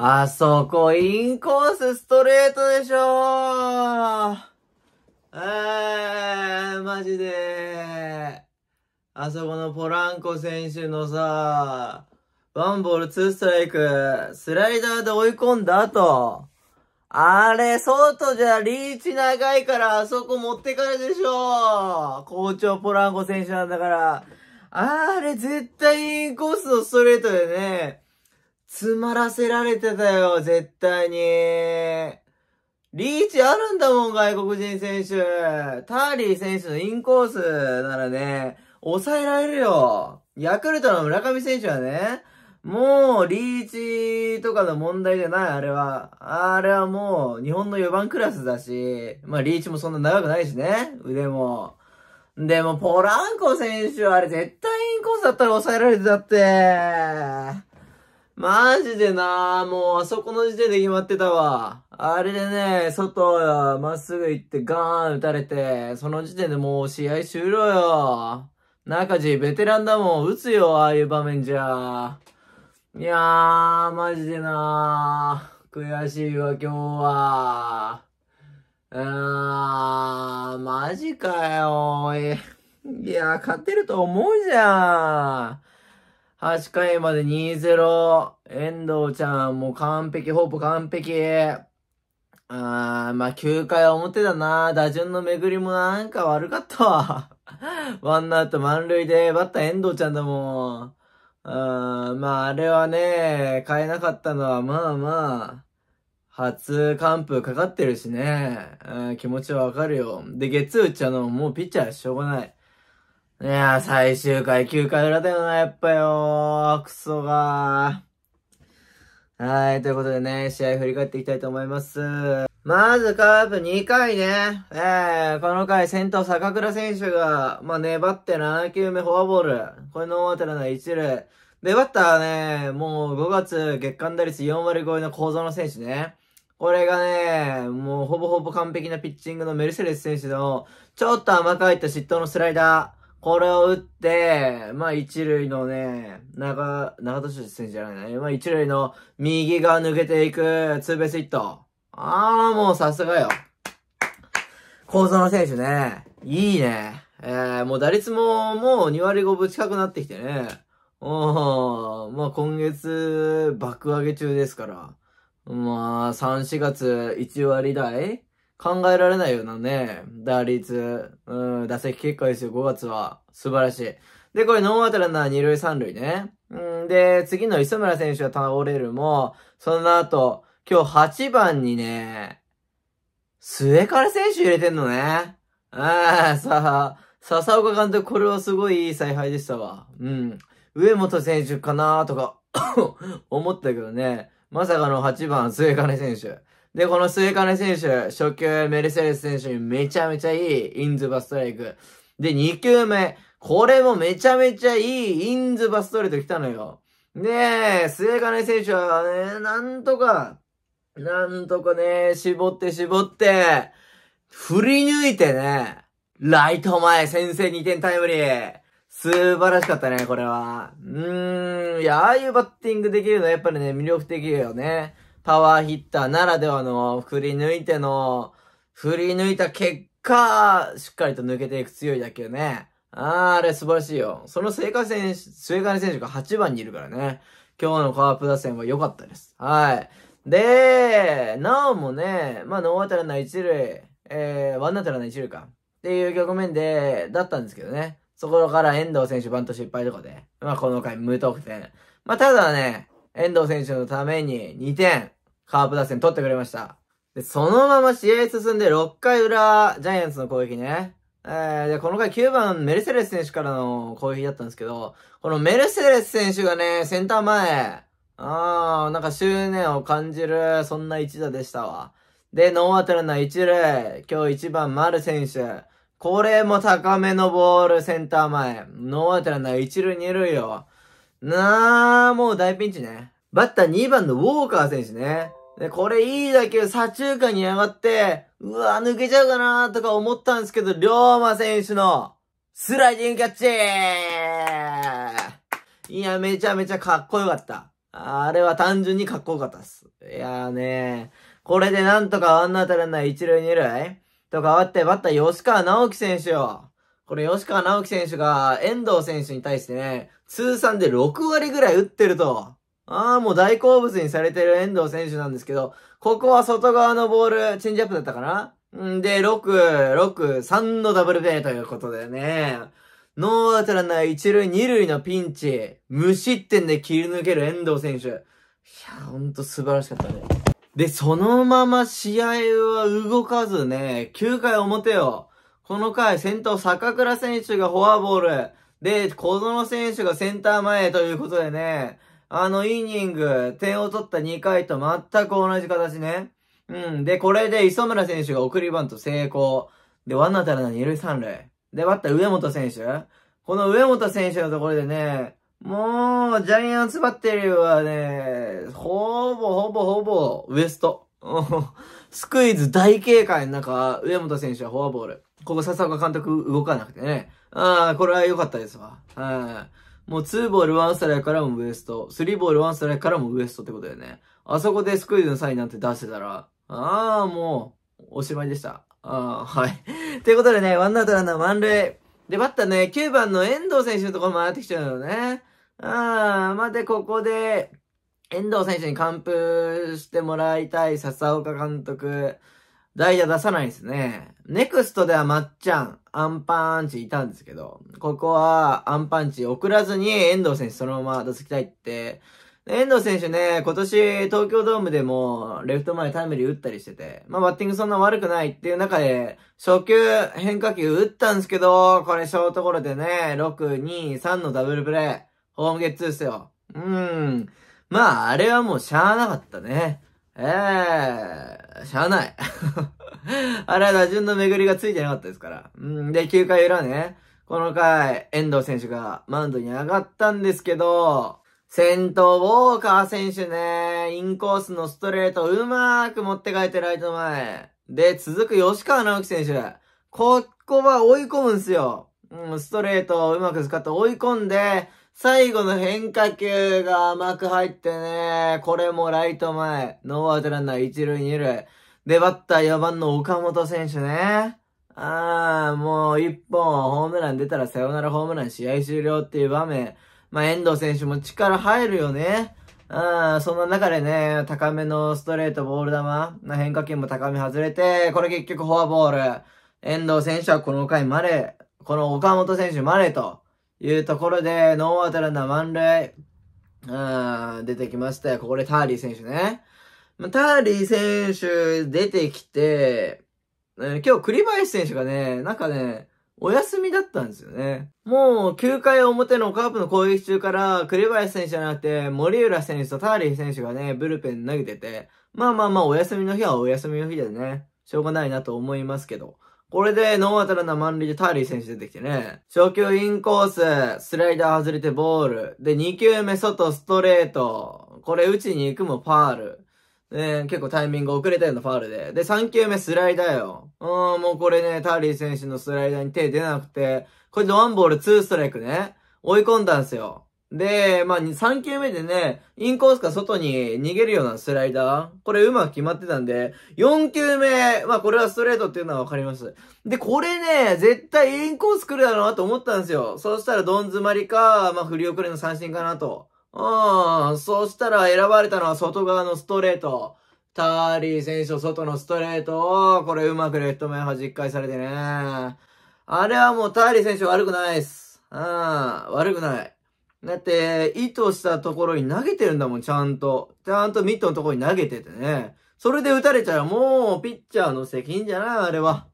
あそこ、インコースストレートでしょえー、マジで。あそこのポランコ選手のさ、ワンボールツーストライク、スライダーで追い込んだ後、あれ、外じゃリーチ長いからあそこ持ってかれでしょ校長ポランコ選手なんだから。あれ、絶対インコースのストレートでね、詰まらせられてたよ、絶対に。リーチあるんだもん、外国人選手。ターリー選手のインコースならね、抑えられるよ。ヤクルトの村上選手はね、もう、リーチとかの問題じゃない、あれは。あれはもう、日本の4番クラスだし、まあ、リーチもそんな長くないしね、腕も。でも、ポランコ選手はあれ絶対インコースだったら抑えられてたって。マジでなもうあそこの時点で決まってたわ。あれでね、外、まっすぐ行ってガーン打たれて、その時点でもう試合終了よ。中地、ベテランだもん。打つよ、ああいう場面じゃ。いやー、マジでな悔しいわ、今日は。あー、マジかよ。いや、勝てると思うじゃん。8回まで2-0。遠藤ちゃん、もう完璧、ほぼ完璧。あー、まあ、9回表だな。打順の巡りもなんか悪かったわ。ワンアウト満塁で、バッター遠藤ちゃんだもん。あー、まあ、あれはね、変えなかったのは、まあまあ、初完封かかってるしね。気持ちはわかるよ。で、月打っちゃうのももうピッチャーしょうがない。いやー、最終回9回裏だよな、やっぱよクソがはい、ということでね、試合振り返っていきたいと思います。まずカープ2回ね、えー、この回先頭坂倉選手が、まあ、粘って7球目フォアボール。これの大アウトラ1塁。で、バッターね、もう5月月間打率4割超えの構造の選手ね。これがね、もうほぼほぼ完璧なピッチングのメルセデス選手の、ちょっと甘く入った失投のスライダー。これを打って、まあ一塁のね、長、長田選手じゃないね。まあ一塁の右が抜けていくツーベースヒット。ああ、もうさすがよ。小園選手ね。いいね。えー、もう打率ももう2割5分近くなってきてね。おー、まあ今月爆上げ中ですから。まあ3、4月1割台考えられないようなね、打率、うん、打席結果ですよ、5月は。素晴らしい。で、これノーアウトランナー二塁三塁ね。うん、で、次の磯村選手は倒れるも、その後、今日8番にね、末から選手入れてんのね。ああ、さあ、笹岡監督、これはすごいいい采配でしたわ。うん。上本選手かなとか 思ったけどね。まさかの8番、末金選手。で、この末金選手、初球メルセデス選手にめちゃめちゃいいインズバストライク。で、2球目、これもめちゃめちゃいいインズバストレート来たのよ。で、末金選手はね、なんとか、なんとかね、絞って絞って、振り抜いてね、ライト前先制2点タイムリー。素晴らしかったね、これは。うーん、いや、ああいうバッティングできるのはやっぱりね、魅力的よね。パワーヒッターならではの振り抜いての、振り抜いた結果、しっかりと抜けていく強い打球ね。ああれ素晴らしいよ。その末火選手、末川選手が8番にいるからね。今日のカープ打線は良かったです。はい。で、なおもね、まあ、ノーアタラー1塁、えー、ワンアタラー1塁か。っていう局面で、だったんですけどね。そこから遠藤選手バント失敗とかで、まあ、この回無得点。まあ、ただね、遠藤選手のために2点、カープ打線取ってくれました。で、そのまま試合進んで6回裏、ジャイアンツの攻撃ね。えー、で、この回9番メルセデス選手からの攻撃だったんですけど、このメルセデス選手がね、センター前、あー、なんか執念を感じる、そんな一打でしたわ。で、ノーアテトランナー一塁、今日1番丸選手。これも高めのボール、センター前。ノーアテトランナー一塁二塁よ。なー、もう大ピンチね。バッター2番のウォーカー選手ね。で、これいいだけ、左中間に上がって、うわ、抜けちゃうかなとか思ったんですけど、龍馬選手のスライディングキャッチいや、めちゃめちゃかっこよかった。あれは単純にかっこよかったっす。いやーねこれでなんとかワンなウトランナー一塁二塁とかあって、バッター吉川直樹選手よ。これ吉川直樹選手が遠藤選手に対してね、通算で6割ぐらい打ってると。ああ、もう大好物にされてる遠藤選手なんですけど、ここは外側のボール、チェンジアップだったかなんで、6、6、3のダブルプレイということでね。ノーアたトランナー1塁2塁のピンチ、無失点で切り抜ける遠藤選手。いや、ほんと素晴らしかったね。で、そのまま試合は動かずね、9回表よ。この回、先頭坂倉選手がフォアボール。で、小園選手がセンター前ということでね、あのイニング、点を取った2回と全く同じ形ね。うん。で、これで磯村選手が送りバント成功。で、ワンアタラナー2塁3塁。で、バッター上本選手。この上本選手のところでね、もう、ジャイアンツバッテリーはね、ほぼほぼほぼ、ウエスト。スクイズ大警戒の中、上本選手はフォアボール。ここ笹岡監督動かなくてね。ああ、これは良かったですわ。はい。もう2ボール1ストライクからもウエスト、3ボール1ストライクからもウエストってことだよね。あそこでスクイズのサインなんて出してたら、ああ、もう、おしまいでした。ああ、はい。ということでね、ワンアウトランナー満塁。で、バッターね、9番の遠藤選手のところ回ってきちゃうのね。ああ、まってここで、遠藤選手に完封してもらいたい笹岡監督。代打出さないですね。ネクストではまっちゃん、アンパンチいたんですけど、ここはアンパンチ送らずに遠藤選手そのまま出すきたいって、遠藤選手ね、今年東京ドームでもレフト前タイムリー打ったりしてて、まあバッティングそんな悪くないっていう中で、初球変化球打ったんですけど、これショートゴロでね、6、2、3のダブルプレイ、ホームゲッツーっすよ。うーん。まああれはもうしゃーなかったね。ええー、しゃあない。あれは打順の巡りがついてなかったですから。うん、で、9回裏ね。この回、遠藤選手がマウンドに上がったんですけど、先頭、ウォーカー選手ね、インコースのストレートうまーく持って帰ってライト前。で、続く吉川直樹選手。ここは追い込むんすよ。うん、ストレートをうまく使って追い込んで、最後の変化球が甘く入ってね、これもライト前、ノーアウトランナー一塁二塁。で、バッター4番の岡本選手ね。ああ、もう一本ホームラン出たらサヨナラホームラン試合終了っていう場面。まあ、遠藤選手も力入るよね。うん、その中でね、高めのストレートボール球、変化球も高め外れて、これ結局フォアボール。遠藤選手はこの回まで、この岡本選手までと。いうところで、ノーアウトランナー満塁。うん、出てきましたよ。ここでターリー選手ね。ターリー選手出てきて、今日栗林選手がね、なんかね、お休みだったんですよね。もう9回表のカープの攻撃中から栗林選手じゃなくて森浦選手とターリー選手がね、ブルペン投げてて、まあまあまあお休みの日はお休みの日でね、しょうがないなと思いますけど。これで、ノーアタラな満塁でターリー選手出てきてね。初球インコース、スライダー外れてボール。で、2球目外ストレート。これ打ちに行くもファール。ね結構タイミング遅れたようなファールで。で、3球目スライダーよ。うん、もうこれね、ターリー選手のスライダーに手出なくて、これでワンボールツーストライクね。追い込んだんすよ。で、まあ、3球目でね、インコースか外に逃げるようなスライダー。これうまく決まってたんで、4球目、まあ、これはストレートっていうのはわかります。で、これね、絶対インコース来るだろうなと思ったんですよ。そしたらどん詰まりか、まあ、振り遅れの三振かなと。うん、そしたら選ばれたのは外側のストレート。ターリー選手外のストレートこれうまくレフト前端回されてね。あれはもうターリー選手悪くないっす。うん、悪くない。だって、意図したところに投げてるんだもん、ちゃんと。ちゃんとミットのところに投げててね。それで打たれちゃうもう、ピッチャーの責任じゃない、あれは。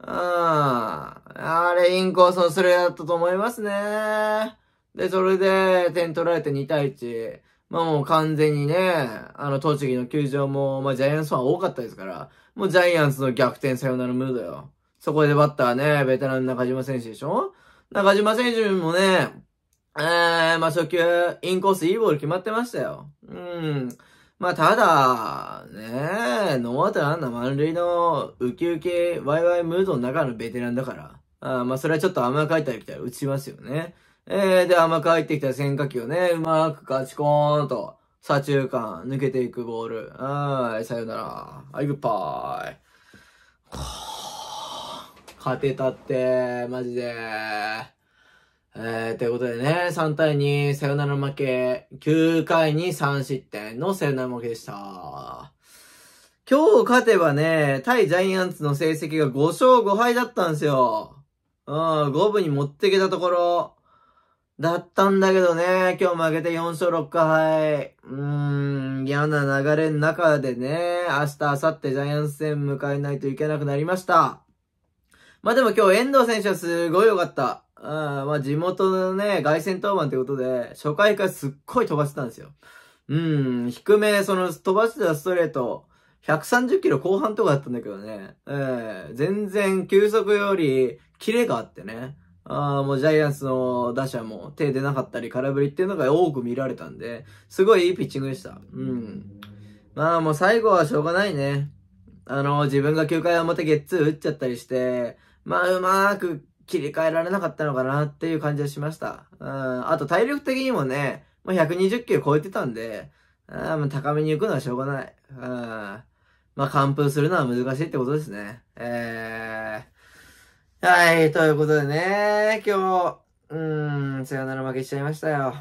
うん。あれ、インコースのスレだったと思いますね。で、それで、点取られて2対1。まあもう完全にね、あの、栃木の球場も、まあジャイアンツファン多かったですから、もうジャイアンツの逆転サヨナラムードよ。そこでバッターね、ベテラン中島選手でしょ中島選手もね、えー、まあ、初球、インコースいいボール決まってましたよ。うん。まあ、ただ、ねえ、ノーアウトランナー満塁のウキウキ、ワイワイムードの中のベテランだから。あまあ、それはちょっと甘く入ったり来たら打ちますよね。えー、で、甘く入ってきた変化球をね、うまくガチコーンと、左中間、抜けていくボール。はい、さよなら。はい、グッバイ。勝てたって、マジで。えー、ということでね、3対2、サヨナラ負け、9回に3失点のサヨナラ負けでした。今日勝てばね、対ジャイアンツの成績が5勝5敗だったんですよ。うん、5分に持ってけたところ、だったんだけどね、今日負けて4勝6敗。うーん、嫌な流れの中でね、明日、明後日ジャイアンツ戦迎えないといけなくなりました。まあでも今日遠藤選手はすごい良かった。まあ地元のね、凱旋登板ってことで、初回からすっごい飛ばしてたんですよ。うん、低め、その飛ばしてたストレート、130キロ後半とかだったんだけどね、えー、全然球速よりキレがあってね、あもうジャイアンツの打者も手出なかったり空振りっていうのが多く見られたんで、すごいいいピッチングでした。うん。まあもう最後はしょうがないね。あの、自分が9回表ゲッツー打っちゃったりして、まあうまーく切り替えられなかったのかなっていう感じはしました。うん、あと体力的にもね、もう120球超えてたんで、あまあ高めに行くのはしょうがない。うん、まあ完封するのは難しいってことですね。えー、はい、ということでね、今日、うん、さよなら負けしちゃいましたよ。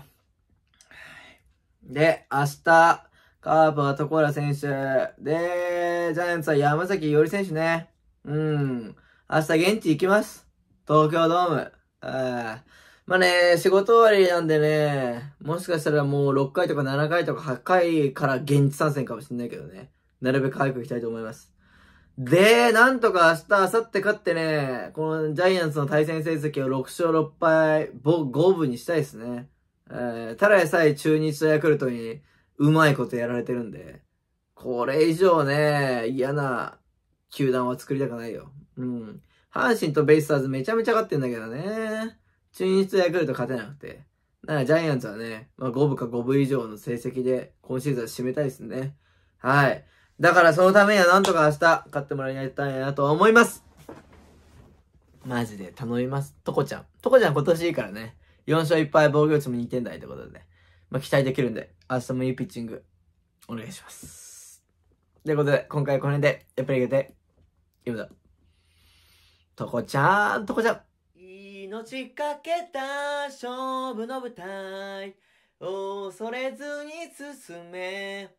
で、明日、カープはトコラ選手。で、ジャイアンツは山崎伊織選手ね。うん。明日現地行きます。東京ドーム。えー、まあね、仕事終わりなんでね、もしかしたらもう6回とか7回とか8回から現地参戦かもしんないけどね。なるべく早く行きたいと思います。で、なんとか明日、明後日勝ってね、このジャイアンツの対戦成績を6勝6敗、5分にしたいですね。えー、ただでさえ中日とヤクルトにうまいことやられてるんで、これ以上ね、嫌な球団は作りたくないよ。うん。阪神とベイスターズめちゃめちゃ勝ってんだけどね。中日とヤクルト勝てなくて。だからジャイアンツはね、まあ、5部か5部以上の成績で今シーズン締めたいですね。はい。だからそのためにはなんとか明日勝ってもらいたいなと思います。マジで頼みます。とこちゃん。とこちゃん今年いいからね。4勝1敗防御率も2点台ってことで、ね、まあ、期待できるんで、明日もいいピッチング、お願いします。ということで、今回この辺で、やっぱりいけて、今だ。とこちゃん、とこちゃん。命かけた勝負の舞台。恐れずに進め。